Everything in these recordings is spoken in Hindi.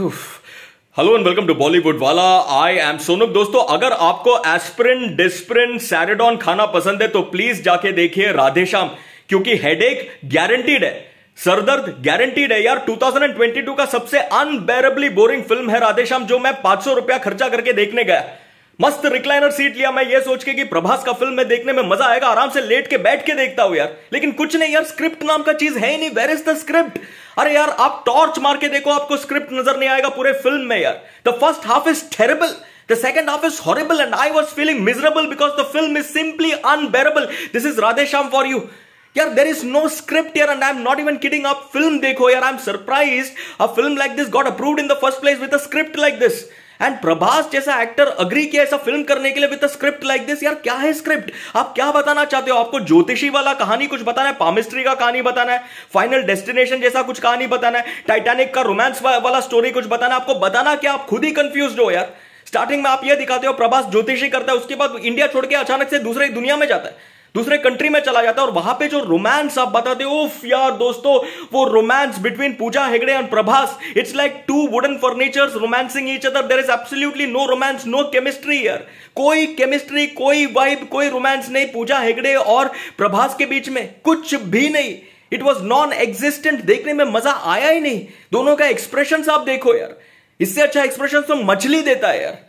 Hello and welcome to Bollywood वाला आई एम सोनुक दोस्तों अगर आपको एस्प्रिन डिस्प्रिन सैरेडॉन खाना पसंद है तो प्लीज जाके देखिए राधेश्याम क्योंकि हेडेक गारंटीड है सरदर्द गारंटीड है यार 2022 का सबसे अनबेरेबली बोरिंग फिल्म है राधेश्याम जो मैं 500 रुपया खर्चा करके देखने गया मस्त रिक्लाइनर सीट लिया मैं ये सोच के कि प्रभास का फिल्म में देखने में मजा आएगा आराम से लेट के बैठ के देखता हूं यार लेकिन कुछ नहीं यार स्क्रिप्ट नाम का चीज है ही नहीं वेर इज द स्क्रिप्ट अरे यार आप टॉर्च मार के देखो आपको स्क्रिप्ट नजर नहीं आएगा पूरे फिल्म में यार the first half is terrible second half is horrible and I was feeling miserable because the film is simply unbearable this is Radhe Shyam for you यार देर इज नो स्क्रिप्ट यार and I am not even kidding आप फिल्म देखो यार I am surprise a film like this got approved in the first place with a script like this and Prabhas जैसा एक्टर अग्री किया ऐसा फिल्म करने के लिए विद स्क्रिप्ट लाइक दिस यार क्या है स्क्रिप्ट आप क्या बताना चाहते हो आपको ज्योतिषी वाला कहानी कुछ बताना है पामिस्ट्री का कहानी बताना है फाइनल डेस्टिनेशन जैसा कुछ कहानी बताना है टाइटैनिक का रोमांस वाला स्टोरी कुछ बताना है आपको बताना क्या आप खुद ही कंफ्यूज हो यार स्टार्टिंग में आप यह दिखाते हो प्रभास ज्योतिषी करता है उसके बाद इंडिया छोड़ के अचानक से दूसरे दुनिया में जाता है दूसरे कंट्री में चला जाता है और वहां पे जो रोमांस आप बताते उफ यार दोस्तों वो romance between Pooja Hegde and Prabhas it's like two wooden furnitures romancing each other there is absolutely no romance no chemistry यार कोई केमिस्ट्री कोई वाइब कोई रोमांस नहीं पूजा हेगड़े और प्रभास के बीच में कुछ भी नहीं इट वॉज नॉन एग्जिस्टेंट देखने में मजा आया ही नहीं दोनों का एक्सप्रेशन आप देखो यार इससे अच्छा एक्सप्रेशन तो मछली देता है यार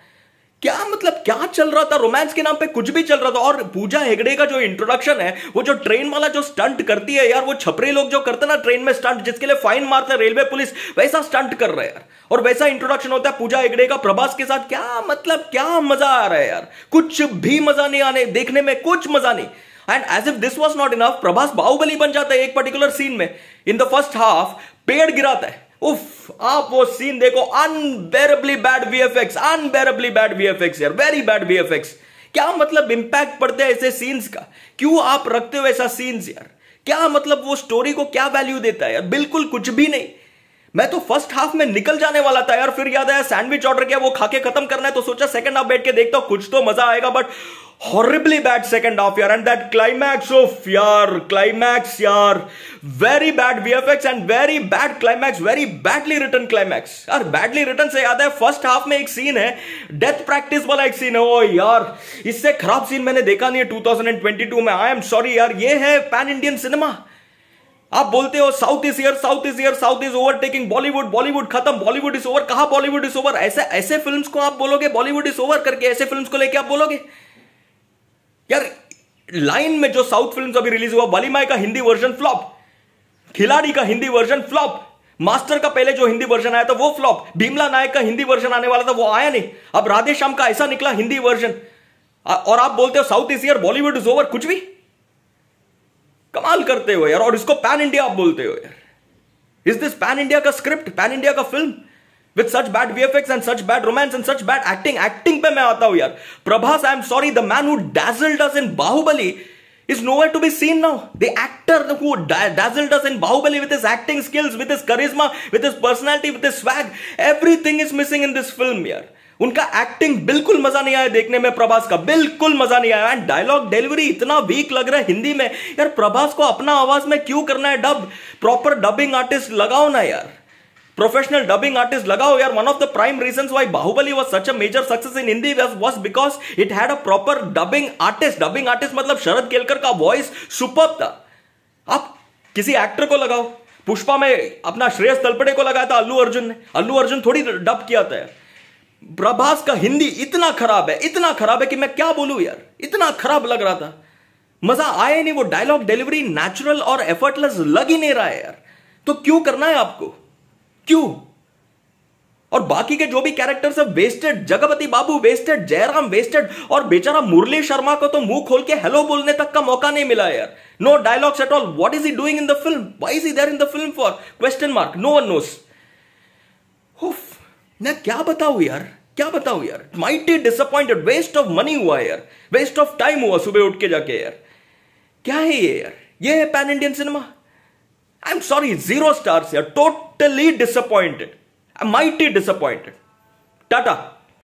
क्या मतलब क्या चल रहा था रोमांस के नाम पे कुछ भी चल रहा था और पूजा हेगड़े का जो इंट्रोडक्शन है वो जो ट्रेन वाला जो स्टंट करती है यार वो छपरे लोग जो करते ना ट्रेन में स्टंट जिसके लिए फाइन मारते हैं रेलवे पुलिस वैसा स्टंट कर रहे हैं यार और वैसा इंट्रोडक्शन होता है पूजा हेगड़े का प्रभास के साथ क्या मतलब क्या मजा आ रहा है यार कुछ भी मजा नहीं आने देखने में कुछ मजा नहीं and as if this was not enough Prabhas Baahubali बन जाता है एक पर्टिकुलर सीन में इन द फर्स्ट हाफ पेड़ गिराता है उफ आप वो सीन देखो unbearably bad X unbearably bad F X very bad X क्या मतलब इंपैक्ट पड़ते हैं ऐसे सीन्स का क्यों आप रखते हो ऐसा सीन्स यार क्या मतलब वो स्टोरी को क्या वैल्यू देता है यार बिल्कुल कुछ भी नहीं मैं तो फर्स्ट हाफ में निकल जाने वाला था यार फिर याद आया सैंडविच ऑर्डर किया वो खाके खत्म करना है तो सोचा सेकंड हाफ बैठ के देखता हूं कुछ तो मजा आएगा but horribly bad second half यार एंड दैट क्लाइमैक्स ऑफ यार क्लाइमैक्स यार very bad VFX and very bad climax very badly written climax यार बैडली रिटर्न से याद है फर्स्ट हाफ में एक सीन है डेथ प्रैक्टिस वाला एक सीन है ओ यार इससे खराब सीन मैंने देखा नहीं है 2022 में आई एम सॉरी यार ये है पैन इंडियन सिनेमा आप बोलते हो south is here south is here south is overtaking Bollywood Bollywood खत्म बॉलीवुड इज ओवर कहा बॉलीवुड इज ओवर ऐसे ऐसे फिल्म को आप बोलोगे बॉलीवुड इज ओवर करके ऐसे फिल्म को लेके आप बोलोगे यार लाइन में जो साउथ फिल्म अभी रिलीज हुआ बलीमाई का हिंदी वर्जन फ्लॉप खिलाड़ी का हिंदी वर्जन फ्लॉप मास्टर का पहले जो हिंदी वर्जन आया था वो फ्लॉप भीमला नायक का हिंदी वर्जन आने वाला था वो आया नहीं अब राधे श्याम का ऐसा निकला हिंदी वर्जन और आप बोलते हो south is here Bollywood is over कुछ भी करते हो यार और इसको पैन इंडिया आप बोलते हो यार इज दिस पैन इंडिया का स्क्रिप्ट पैन इंडिया का film with such bad VFX and such bad romance and such bad acting acting पे मैं आता हूं यार Prabhas I am sorry the man who dazzled us in Baahubali is nowhere to be seen now. The actor who dazzled us in Bahubali with his acting skills, with his charisma, with his personality, with his swag, everything is missing in this film here. उनका एक्टिंग बिल्कुल मजा नहीं आया देखने में प्रभास का बिल्कुल मजा नहीं आया एंड डायलॉग डिलीवरी इतना वीक लग रहा है हिंदी में यार प्रभास को अपना आवाज में क्यों करना है डब प्रॉपर डबिंग आर्टिस्ट लगाओ ना यार प्रोफेशनल डबिंग आर्टिस्ट लगाओ यार one of the prime reasons why Baahubali was such a major success in Hindi was because it had a proper dubbing artist dubbing artist मतलब शरद केलकर का वॉइस सुपर था आप किसी एक्टर को लगाओ पुष्पा में अपना श्रेयस तलपड़े को लगाया था अल्लू अर्जुन ने अल्लू अर्जुन थोड़ी डब किया था प्रभास का हिंदी इतना खराब है इतना खराब है कि मैं क्या बोलूं यार इतना खराब लग रहा था मजा आया नहीं वो डायलॉग डिलीवरी नेचुरल और एफर्टलेस लग ही नहीं रहा है यार तो क्यों करना है आपको क्यों और बाकी के जो भी कैरेक्टर्स है wasted Jagapathi Babu wasted Jayaram wasted और बेचारा मुरली शर्मा को तो मुंह खोल के हेलो बोलने तक का मौका नहीं मिला यार no dialogues at all what is he doing in the film why is he there in the film for question mark no one knows मैं क्या बताऊ यार क्या बताऊ यार mighty disappointed waste of money हुआ यार वेस्ट ऑफ टाइम हुआ सुबह उठ के जाके यार क्या है ये यार ये है pan Indian cinema I am sorry zero stars यार totally disappointed mighty disappointed Tata